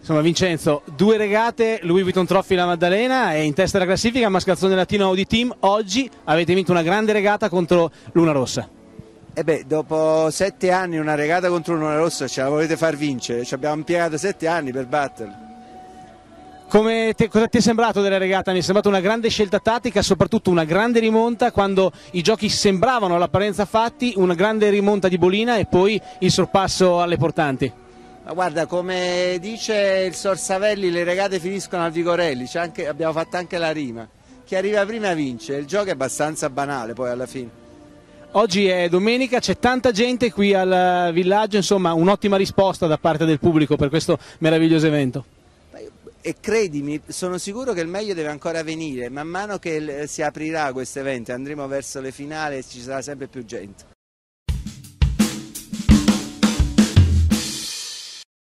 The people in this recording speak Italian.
Insomma Vincenzo, due regate, Louis Vuitton Trophy la Maddalena e in testa della classifica Mascalzone Latino Audi Team. Oggi avete vinto una grande regata contro Luna Rossa. E eh beh, dopo sette anni una regata contro Luna Rossa ce la volete far vincere, ci abbiamo impiegato sette anni per batterla. Come te, cosa ti è sembrato della regata? Mi è sembrata una grande scelta tattica, soprattutto una grande rimonta quando i giochi sembravano all'apparenza fatti, una grande rimonta di Bolina e poi il sorpasso alle portanti guarda, come dice il Sorsavelli, le regate finiscono al Vigorelli, anche, abbiamo fatto anche la rima. Chi arriva prima vince, il gioco è abbastanza banale poi alla fine. Oggi è domenica, c'è tanta gente qui al villaggio, insomma un'ottima risposta da parte del pubblico per questo meraviglioso evento. E credimi, sono sicuro che il meglio deve ancora venire, man mano che eh, si aprirà questo evento andremo verso le finali e ci sarà sempre più gente.